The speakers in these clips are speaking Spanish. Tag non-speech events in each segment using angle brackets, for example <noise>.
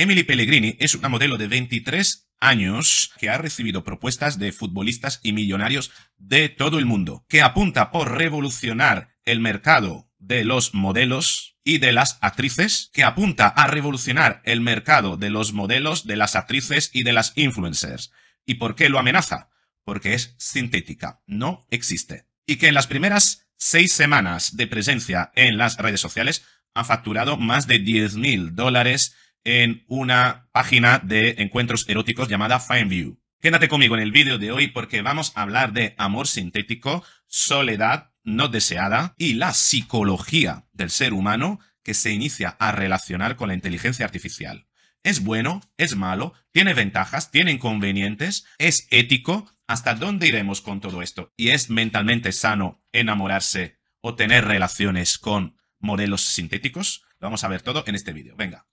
Emily Pellegrini es una modelo de 23 años que ha recibido propuestas de futbolistas y millonarios de todo el mundo, que apunta por revolucionar el mercado de los modelos y de las actrices, que apunta a revolucionar el mercado de los modelos, de las actrices y de las influencers. ¿Y por qué lo amenaza? Porque es sintética, no existe. Y que en las primeras seis semanas de presencia en las redes sociales ha facturado más de 10.000 dólares en una página de encuentros eróticos llamada View. Quédate conmigo en el vídeo de hoy porque vamos a hablar de amor sintético, soledad no deseada y la psicología del ser humano que se inicia a relacionar con la inteligencia artificial. ¿Es bueno? ¿Es malo? ¿Tiene ventajas? ¿Tiene inconvenientes? ¿Es ético? ¿Hasta dónde iremos con todo esto? ¿Y es mentalmente sano enamorarse o tener relaciones con modelos sintéticos? Lo vamos a ver todo en este vídeo. Venga.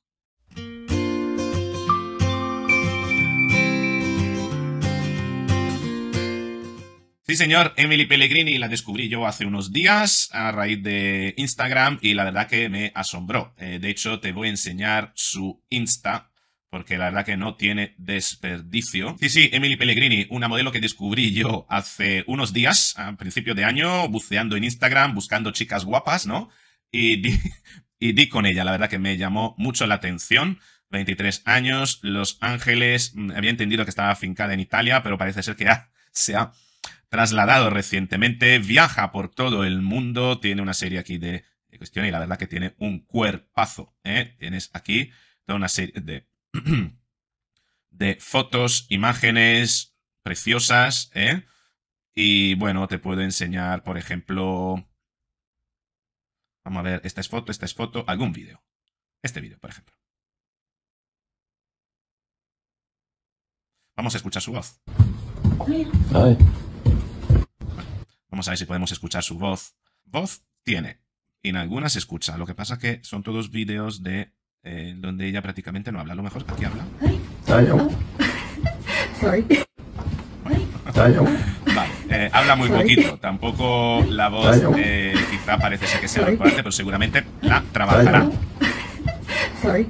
Sí, señor, Emily Pellegrini la descubrí yo hace unos días a raíz de Instagram y la verdad que me asombró. Eh, de hecho, te voy a enseñar su Insta porque la verdad que no tiene desperdicio. Sí, sí, Emily Pellegrini, una modelo que descubrí yo hace unos días, a principios de año, buceando en Instagram, buscando chicas guapas, ¿no? Y di, <laughs> y di con ella, la verdad que me llamó mucho la atención. 23 años, Los Ángeles, mm, había entendido que estaba afincada en Italia, pero parece ser que ya ah, se ha trasladado recientemente, viaja por todo el mundo, tiene una serie aquí de, cuestiones y la verdad que tiene un cuerpazo. ¿eh? Tienes aquí toda una serie de, <clears throat> fotos, imágenes preciosas. ¿eh? Y bueno, te puedo enseñar, por ejemplo... Vamos a ver, esta es foto, esta es foto, algún vídeo. Este vídeo, por ejemplo. Vamos a escuchar su voz. Vamos a ver si podemos escuchar su voz. Voz tiene. en algunas se escucha. Lo que pasa es que son todos vídeos de eh, donde ella prácticamente no habla. A lo mejor aquí habla. Sorry. Vale, eh, habla muy poquito. Tampoco la voz eh, quizá parece ser que sea la importante, pero seguramente la trabajará. Sorry.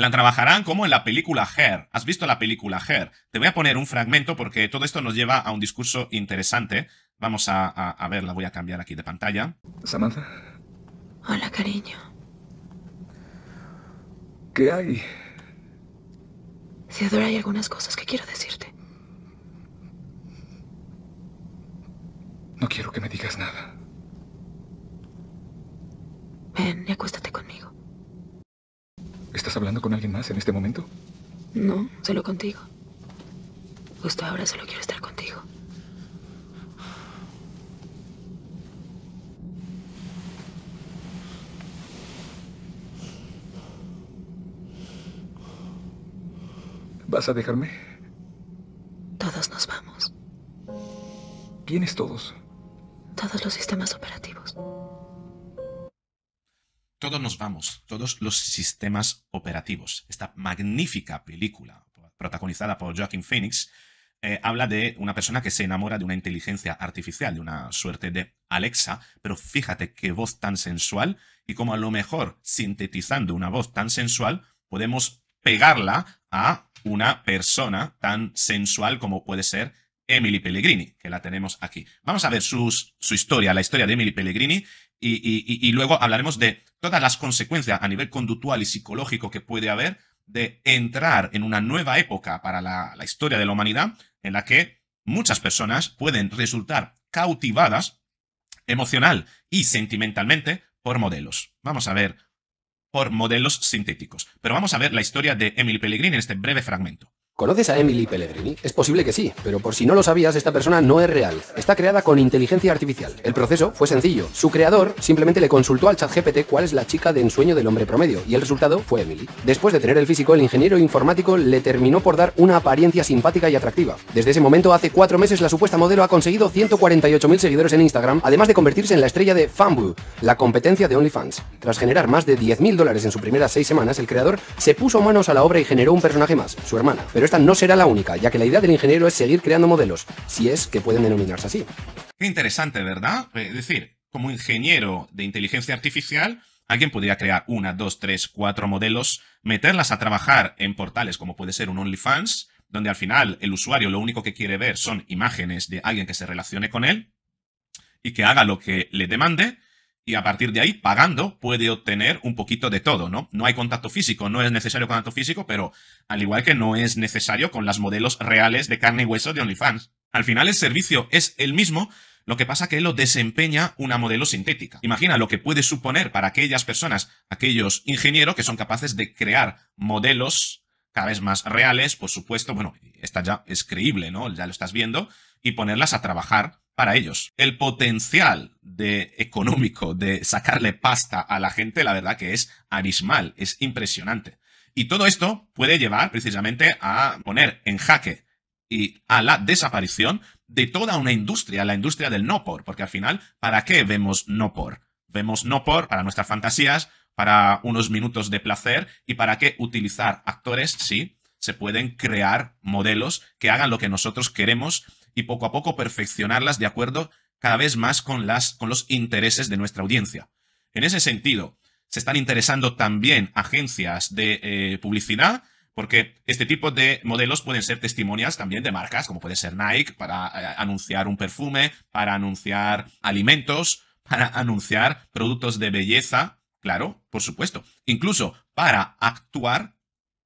La trabajarán como en la película Her. ¿Has visto la película Her? Te voy a poner un fragmento porque todo esto nos lleva a un discurso interesante. Vamos a, verla. voy a cambiar aquí de pantalla. Samantha. Hola, cariño. ¿Qué hay? Theodore, hay algunas cosas que quiero decirte. No quiero que me digas nada. Ven y acuéstate ¿Estás hablando con alguien más en este momento? No, solo contigo. Justo ahora solo quiero estar contigo. ¿Vas a dejarme? Todos nos vamos. ¿Quiénes todos? Todos los sistemas operativos todos nos vamos, todos los sistemas operativos. Esta magnífica película protagonizada por Joaquín Phoenix eh, habla de una persona que se enamora de una inteligencia artificial, de una suerte de Alexa, pero fíjate qué voz tan sensual y cómo a lo mejor sintetizando una voz tan sensual podemos pegarla a una persona tan sensual como puede ser Emily Pellegrini, que la tenemos aquí. Vamos a ver su historia, la historia de Emily Pellegrini, y, luego hablaremos de todas las consecuencias a nivel conductual y psicológico que puede haber de entrar en una nueva época para la, la, historia de la humanidad en la que muchas personas pueden resultar cautivadas emocional y sentimentalmente por modelos. Vamos a ver por modelos sintéticos. Pero vamos a ver la historia de Emil Pellegrini en este breve fragmento. ¿Conoces a Emily Pellegrini? Es posible que sí, pero por si no lo sabías, esta persona no es real. Está creada con inteligencia artificial. El proceso fue sencillo. Su creador simplemente le consultó al chat GPT cuál es la chica de ensueño del hombre promedio, y el resultado fue Emily. Después de tener el físico, el ingeniero informático le terminó por dar una apariencia simpática y atractiva. Desde ese momento, hace cuatro meses, la supuesta modelo ha conseguido 148.000 seguidores en Instagram, además de convertirse en la estrella de Fanbu, la competencia de OnlyFans. Tras generar más de 10.000 dólares en sus primeras seis semanas, el creador se puso manos a la obra y generó un personaje más, su hermana no será la única, ya que la idea del ingeniero es seguir creando modelos, si es que pueden denominarse así. Qué interesante, ¿verdad? Eh, es decir, como ingeniero de inteligencia artificial, alguien podría crear una, dos, tres, cuatro modelos, meterlas a trabajar en portales como puede ser un OnlyFans, donde al final el usuario lo único que quiere ver son imágenes de alguien que se relacione con él y que haga lo que le demande y a partir de ahí, pagando, puede obtener un poquito de todo, ¿no? No hay contacto físico, no es necesario contacto físico, pero al igual que no es necesario con las modelos reales de carne y hueso de OnlyFans. Al final el servicio es el mismo, lo que pasa que lo desempeña una modelo sintética. Imagina lo que puede suponer para aquellas personas, aquellos ingenieros que son capaces de crear modelos cada vez más reales, por supuesto, bueno, esta ya es creíble, ¿no? Ya lo estás viendo, y ponerlas a trabajar para ellos. El potencial de económico, de sacarle pasta a la gente, la verdad que es arismal, es impresionante. Y todo esto puede llevar precisamente a poner en jaque y a la desaparición de toda una industria, la industria del no por, porque al final, ¿para qué vemos no por? Vemos no por para nuestras fantasías, para unos minutos de placer y para qué utilizar actores si se pueden crear modelos que hagan lo que nosotros queremos y poco a poco perfeccionarlas de acuerdo cada vez más con, las, con los intereses de nuestra audiencia. En ese sentido, se están interesando también agencias de eh, publicidad, porque este tipo de modelos pueden ser testimonias también de marcas, como puede ser Nike, para eh, anunciar un perfume, para anunciar alimentos, para anunciar productos de belleza, claro, por supuesto. Incluso para actuar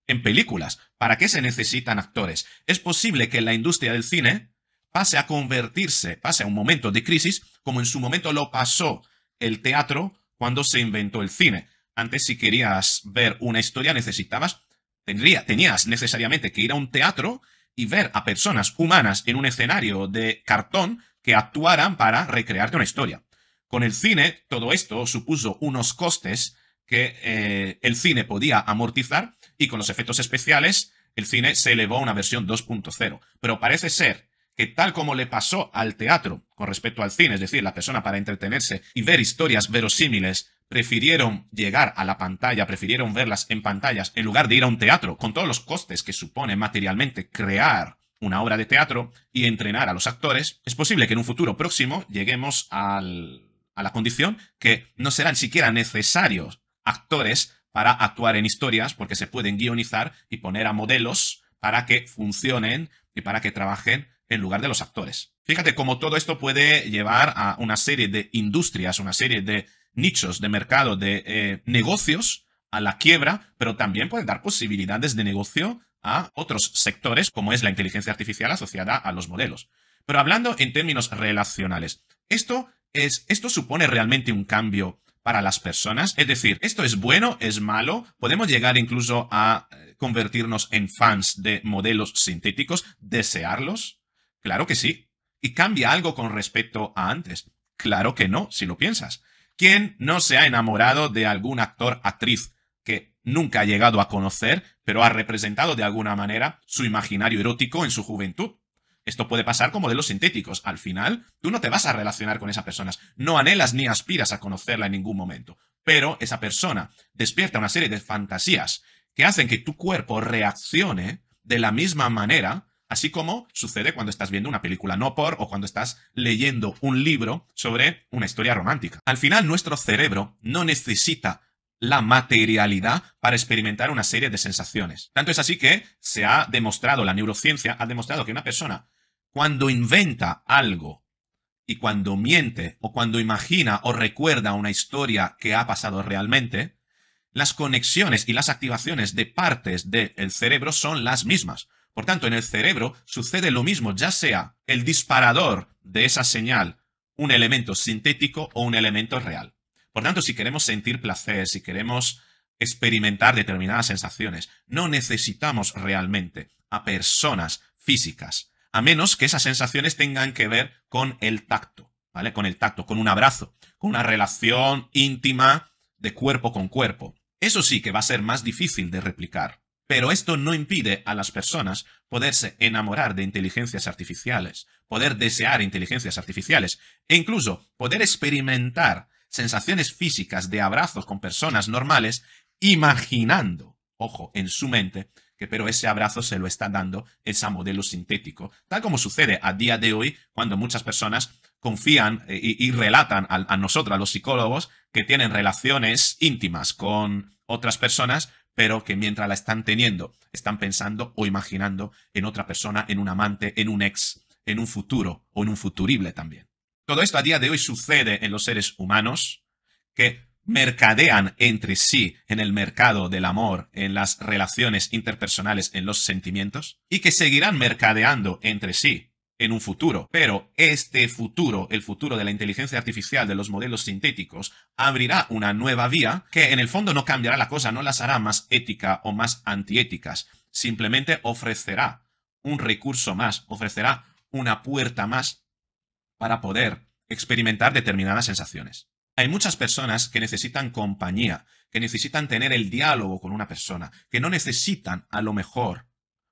en películas. ¿Para qué se necesitan actores? Es posible que en la industria del cine pase a convertirse, pase a un momento de crisis, como en su momento lo pasó el teatro cuando se inventó el cine. Antes, si querías ver una historia, necesitabas, tendría, tenías necesariamente que ir a un teatro y ver a personas humanas en un escenario de cartón que actuaran para recrearte una historia. Con el cine, todo esto supuso unos costes que eh, el cine podía amortizar y con los efectos especiales, el cine se elevó a una versión 2.0. Pero parece ser que tal como le pasó al teatro con respecto al cine, es decir, la persona para entretenerse y ver historias verosímiles, prefirieron llegar a la pantalla, prefirieron verlas en pantallas en lugar de ir a un teatro, con todos los costes que supone materialmente crear una obra de teatro y entrenar a los actores, es posible que en un futuro próximo lleguemos al, a la condición que no serán siquiera necesarios actores para actuar en historias porque se pueden guionizar y poner a modelos para que funcionen y para que trabajen en lugar de los actores. Fíjate cómo todo esto puede llevar a una serie de industrias, una serie de nichos de mercado, de eh, negocios a la quiebra, pero también puede dar posibilidades de negocio a otros sectores, como es la inteligencia artificial asociada a los modelos. Pero hablando en términos relacionales, ¿esto, es, esto supone realmente un cambio para las personas? Es decir, ¿esto es bueno? ¿Es malo? ¿Podemos llegar incluso a eh, convertirnos en fans de modelos sintéticos? ¿Desearlos? Claro que sí. ¿Y cambia algo con respecto a antes? Claro que no, si lo piensas. ¿Quién no se ha enamorado de algún actor, actriz que nunca ha llegado a conocer, pero ha representado de alguna manera su imaginario erótico en su juventud? Esto puede pasar con modelos sintéticos. Al final, tú no te vas a relacionar con esas personas. No anhelas ni aspiras a conocerla en ningún momento. Pero esa persona despierta una serie de fantasías que hacen que tu cuerpo reaccione de la misma manera Así como sucede cuando estás viendo una película no por o cuando estás leyendo un libro sobre una historia romántica. Al final, nuestro cerebro no necesita la materialidad para experimentar una serie de sensaciones. Tanto es así que se ha demostrado, la neurociencia ha demostrado que una persona cuando inventa algo y cuando miente o cuando imagina o recuerda una historia que ha pasado realmente, las conexiones y las activaciones de partes del cerebro son las mismas. Por tanto, en el cerebro sucede lo mismo, ya sea el disparador de esa señal un elemento sintético o un elemento real. Por tanto, si queremos sentir placer, si queremos experimentar determinadas sensaciones, no necesitamos realmente a personas físicas, a menos que esas sensaciones tengan que ver con el tacto, ¿vale? Con el tacto, con un abrazo, con una relación íntima de cuerpo con cuerpo. Eso sí que va a ser más difícil de replicar. Pero esto no impide a las personas poderse enamorar de inteligencias artificiales, poder desear inteligencias artificiales e incluso poder experimentar sensaciones físicas de abrazos con personas normales imaginando, ojo, en su mente, que pero ese abrazo se lo está dando ese modelo sintético, tal como sucede a día de hoy cuando muchas personas confían eh, y, relatan a, a nosotros, a los psicólogos, que tienen relaciones íntimas con otras personas pero que mientras la están teniendo, están pensando o imaginando en otra persona, en un amante, en un ex, en un futuro o en un futurible también. Todo esto a día de hoy sucede en los seres humanos que mercadean entre sí en el mercado del amor, en las relaciones interpersonales, en los sentimientos, y que seguirán mercadeando entre sí en un futuro. Pero este futuro, el futuro de la inteligencia artificial, de los modelos sintéticos, abrirá una nueva vía que en el fondo no cambiará la cosa, no las hará más ética o más antiéticas. Simplemente ofrecerá un recurso más, ofrecerá una puerta más para poder experimentar determinadas sensaciones. Hay muchas personas que necesitan compañía, que necesitan tener el diálogo con una persona, que no necesitan a lo mejor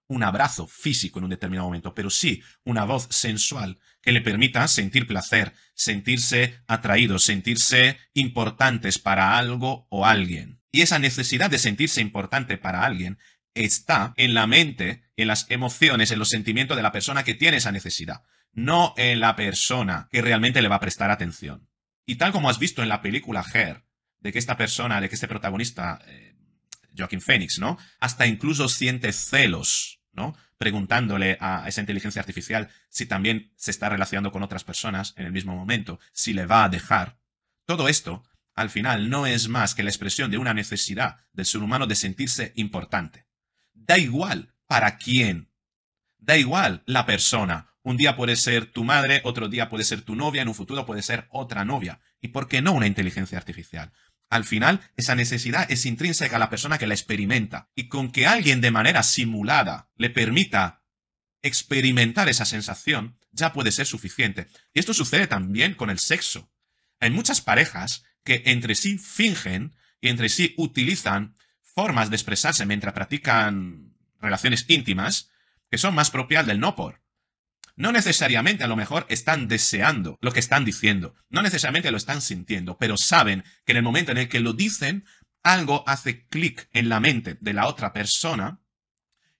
un abrazo físico en un determinado momento, pero sí una voz sensual que le permita sentir placer, sentirse atraído, sentirse importantes para algo o alguien. Y esa necesidad de sentirse importante para alguien está en la mente, en las emociones, en los sentimientos de la persona que tiene esa necesidad, no en la persona que realmente le va a prestar atención. Y tal como has visto en la película Her, de que esta persona, de que este protagonista eh, Joaquín Phoenix, ¿no? Hasta incluso siente celos, ¿no? Preguntándole a esa inteligencia artificial si también se está relacionando con otras personas en el mismo momento, si le va a dejar. Todo esto, al final, no es más que la expresión de una necesidad del ser humano de sentirse importante. Da igual para quién. Da igual la persona. Un día puede ser tu madre, otro día puede ser tu novia, en un futuro puede ser otra novia. ¿Y por qué no una inteligencia artificial? Al final, esa necesidad es intrínseca a la persona que la experimenta. Y con que alguien de manera simulada le permita experimentar esa sensación, ya puede ser suficiente. Y esto sucede también con el sexo. Hay muchas parejas que entre sí fingen y entre sí utilizan formas de expresarse mientras practican relaciones íntimas que son más propias del no por no necesariamente a lo mejor están deseando lo que están diciendo, no necesariamente lo están sintiendo, pero saben que en el momento en el que lo dicen, algo hace clic en la mente de la otra persona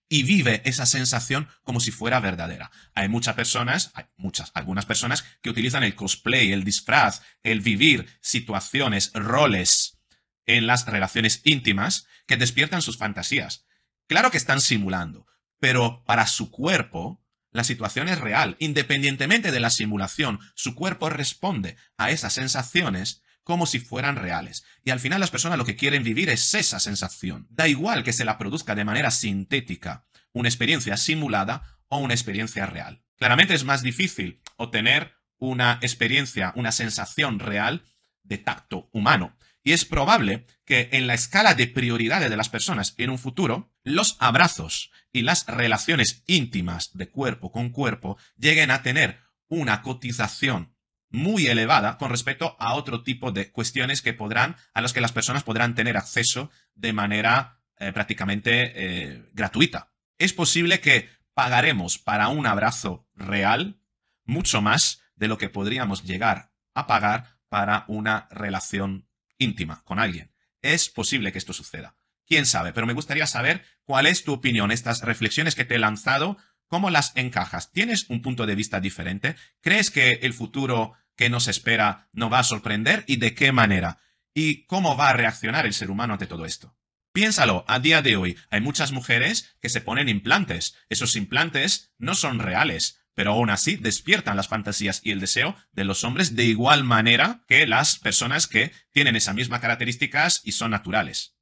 y vive esa sensación como si fuera verdadera. Hay muchas personas, hay muchas, algunas personas que utilizan el cosplay, el disfraz, el vivir situaciones, roles en las relaciones íntimas que despiertan sus fantasías. Claro que están simulando, pero para su cuerpo la situación es real, independientemente de la simulación, su cuerpo responde a esas sensaciones como si fueran reales. Y al final las personas lo que quieren vivir es esa sensación. Da igual que se la produzca de manera sintética, una experiencia simulada o una experiencia real. Claramente es más difícil obtener una experiencia, una sensación real de tacto humano, y es probable que en la escala de prioridades de las personas en un futuro, los abrazos y las relaciones íntimas de cuerpo con cuerpo lleguen a tener una cotización muy elevada con respecto a otro tipo de cuestiones que podrán, a las que las personas podrán tener acceso de manera eh, prácticamente eh, gratuita. Es posible que pagaremos para un abrazo real mucho más de lo que podríamos llegar a pagar para una relación íntima con alguien. Es posible que esto suceda. Quién sabe, pero me gustaría saber cuál es tu opinión, estas reflexiones que te he lanzado, cómo las encajas. ¿Tienes un punto de vista diferente? ¿Crees que el futuro que nos espera nos va a sorprender y de qué manera? ¿Y cómo va a reaccionar el ser humano ante todo esto? Piénsalo, a día de hoy hay muchas mujeres que se ponen implantes. Esos implantes no son reales pero aún así despiertan las fantasías y el deseo de los hombres de igual manera que las personas que tienen esas mismas características y son naturales.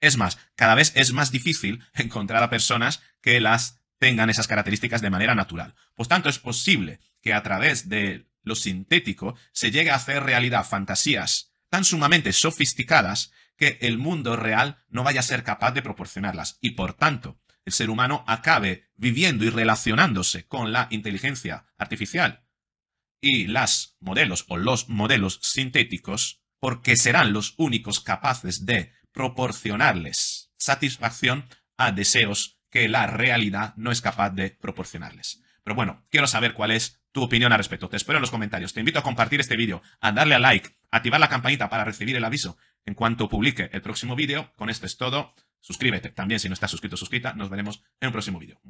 Es más, cada vez es más difícil <laughs> encontrar a personas que las tengan esas características de manera natural. Por tanto, es posible que a través de lo sintético se llegue a hacer realidad fantasías tan sumamente sofisticadas que el mundo real no vaya a ser capaz de proporcionarlas y, por tanto, el ser humano acabe viviendo y relacionándose con la inteligencia artificial y las modelos o los modelos sintéticos, porque serán los únicos capaces de proporcionarles satisfacción a deseos que la realidad no es capaz de proporcionarles. Pero bueno, quiero saber cuál es tu opinión al respecto. Te espero en los comentarios. Te invito a compartir este vídeo, a darle a like, activar la campanita para recibir el aviso en cuanto publique el próximo vídeo. Con esto es todo. Suscríbete también si no estás suscrito suscrita. Nos veremos en un próximo vídeo.